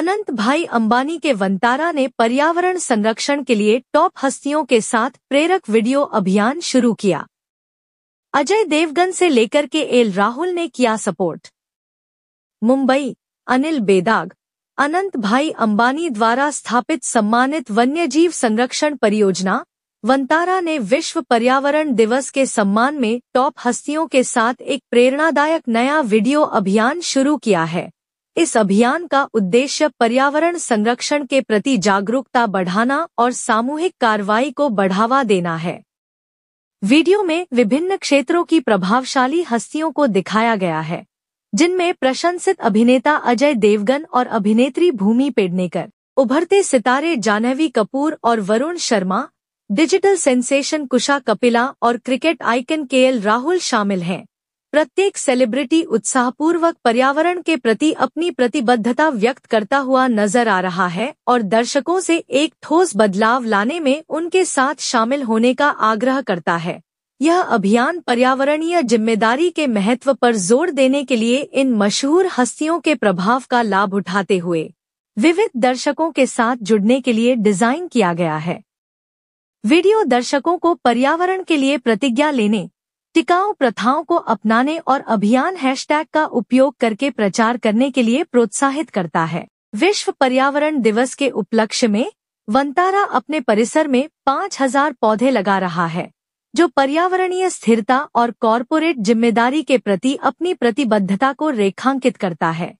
अनंत भाई अंबानी के वंतारा ने पर्यावरण संरक्षण के लिए टॉप हस्तियों के साथ प्रेरक वीडियो अभियान शुरू किया अजय देवगन से लेकर के एल राहुल ने किया सपोर्ट मुंबई अनिल बेदाग अनंत भाई अंबानी द्वारा स्थापित सम्मानित वन्यजीव संरक्षण परियोजना वंतारा ने विश्व पर्यावरण दिवस के सम्मान में टॉप हस्तियों के साथ एक प्रेरणादायक नया वीडियो अभियान शुरू किया है इस अभियान का उद्देश्य पर्यावरण संरक्षण के प्रति जागरूकता बढ़ाना और सामूहिक कार्रवाई को बढ़ावा देना है वीडियो में विभिन्न क्षेत्रों की प्रभावशाली हस्तियों को दिखाया गया है जिनमें प्रशंसित अभिनेता अजय देवगन और अभिनेत्री भूमि पेडनेकर उभरते सितारे जानवी कपूर और वरुण शर्मा डिजिटल सेंसेशन कुशा कपिला और क्रिकेट आइकन केएल राहुल शामिल हैं प्रत्येक सेलिब्रिटी उत्साहपूर्वक पर्यावरण के प्रति अपनी प्रतिबद्धता व्यक्त करता हुआ नजर आ रहा है और दर्शकों से एक ठोस बदलाव लाने में उनके साथ शामिल होने का आग्रह करता है यह अभियान पर्यावरणीय जिम्मेदारी के महत्व पर जोर देने के लिए इन मशहूर हस्तियों के प्रभाव का लाभ उठाते हुए विविध दर्शकों के साथ जुड़ने के लिए डिजाइन किया गया है वीडियो दर्शकों को पर्यावरण के लिए प्रतिज्ञा लेने टिकाऊ प्रथाओं को अपनाने और अभियान हैशटैग का उपयोग करके प्रचार करने के लिए प्रोत्साहित करता है विश्व पर्यावरण दिवस के उपलक्ष्य में वंतारा अपने परिसर में 5000 पौधे लगा रहा है जो पर्यावरणीय स्थिरता और कॉरपोरेट जिम्मेदारी के प्रति अपनी प्रतिबद्धता को रेखांकित करता है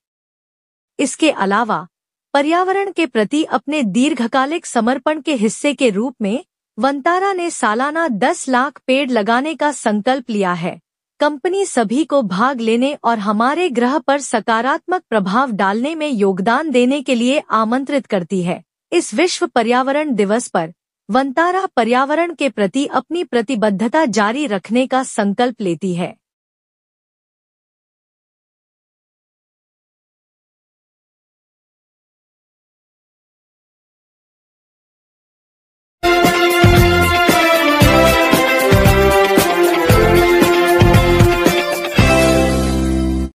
इसके अलावा पर्यावरण के प्रति अपने दीर्घकालिक समर्पण के हिस्से के रूप में वंतारा ने सालाना 10 लाख पेड़ लगाने का संकल्प लिया है कंपनी सभी को भाग लेने और हमारे ग्रह पर सकारात्मक प्रभाव डालने में योगदान देने के लिए आमंत्रित करती है इस विश्व पर्यावरण दिवस पर वंतारा पर्यावरण के प्रति अपनी प्रतिबद्धता जारी रखने का संकल्प लेती है